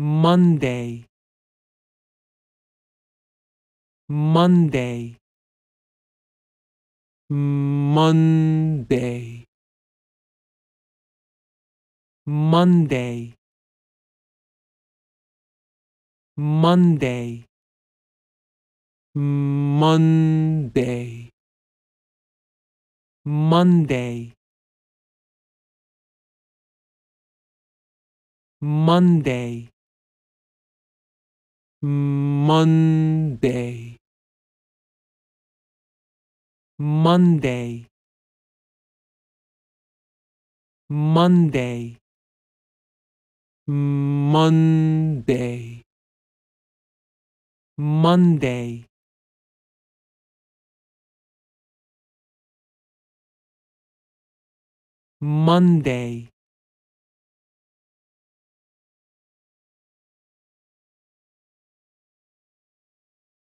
Monday Monday Monday Monday Monday Monday Monday Monday Monday Monday Monday Monday Monday Monday